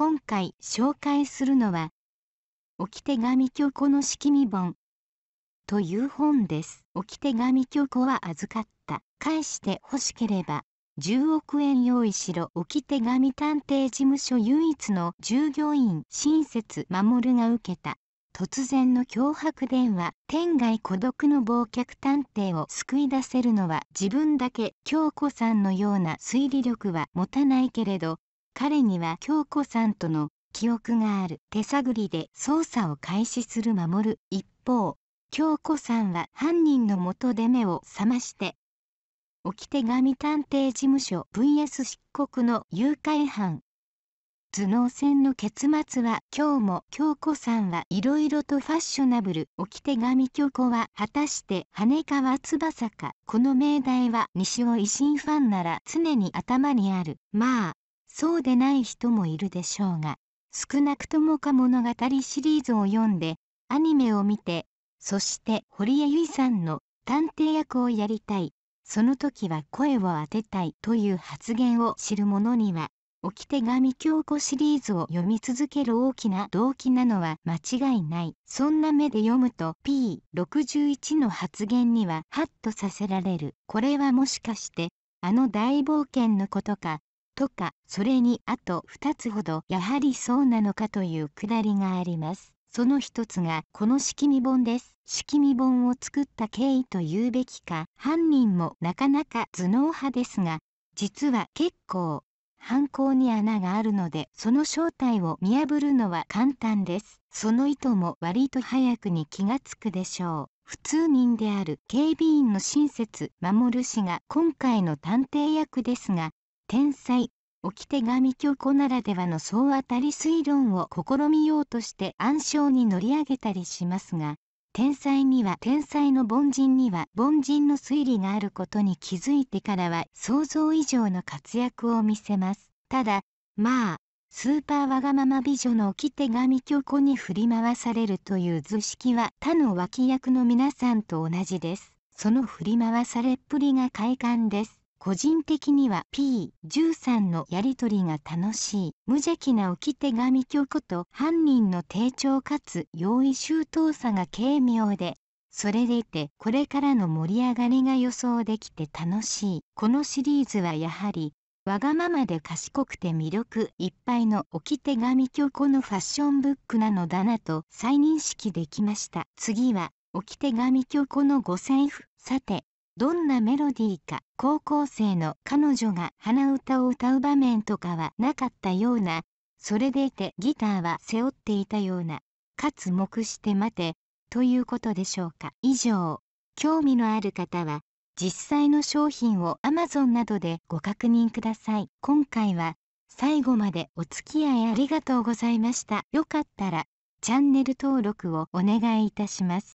今回紹介するのは「置手紙虚子の式見本」という本です。置手紙虚子は預かった返して欲しければ10億円用意しろ置手紙探偵事務所唯一の従業員親切守が受けた突然の脅迫電話天涯孤独の忘却探偵を救い出せるのは自分だけ京子さんのような推理力は持たないけれど彼には京子さんとの記憶がある手探りで捜査を開始する守一方京子さんは犯人の元で目を覚まして置き手紙探偵事務所 VS 漆黒の誘拐犯頭脳戦の結末は今日も京子さんはいろいろとファッショナブル置き手紙京子は果たして羽川翼かこの命題は西尾維新ファンなら常に頭にあるまあそうでない人もいるでしょうが少なくともか物語シリーズを読んでアニメを見てそして堀江由衣さんの探偵役をやりたいその時は声を当てたいという発言を知る者には置き手紙京子シリーズを読み続ける大きな動機なのは間違いないそんな目で読むと P61 の発言にはハッとさせられるこれはもしかしてあの大冒険のことかとかそれにあと2つほどやはりそうなのかというくだりがあります。その一つがこの式見本です。式見本を作った経緯と言うべきか犯人もなかなか頭脳派ですが実は結構犯行に穴があるのでその正体を見破るのは簡単です。その意図も割と早くに気がつくでしょう。普通人である警備員の親切守氏が今回の探偵役ですが天才置手紙教子ならではの総当たり推論を試みようとして暗礁に乗り上げたりしますが天才には天才の凡人には凡人の推理があることに気づいてからは想像以上の活躍を見せます。ただまあスーパーわがまま美女の置き手紙巨子に振り回されるという図式は他の脇役の皆さんと同じです。その振り回されっぷりが快感です。個人的には P13 のやりとりが楽しい無邪気な置き手紙教こと犯人の丁調かつ容易周到さが軽妙でそれでいてこれからの盛り上がりが予想できて楽しいこのシリーズはやはりわがままで賢くて魅力いっぱいの置き手紙教子のファッションブックなのだなと再認識できました次は置き手紙教子のご財布さてどんなメロディーか高校生の彼女が鼻歌を歌う場面とかはなかったようなそれでいてギターは背負っていたようなかつ黙して待てということでしょうか以上興味のある方は実際の商品を Amazon などでご確認ください今回は最後までお付き合いありがとうございましたよかったらチャンネル登録をお願いいたします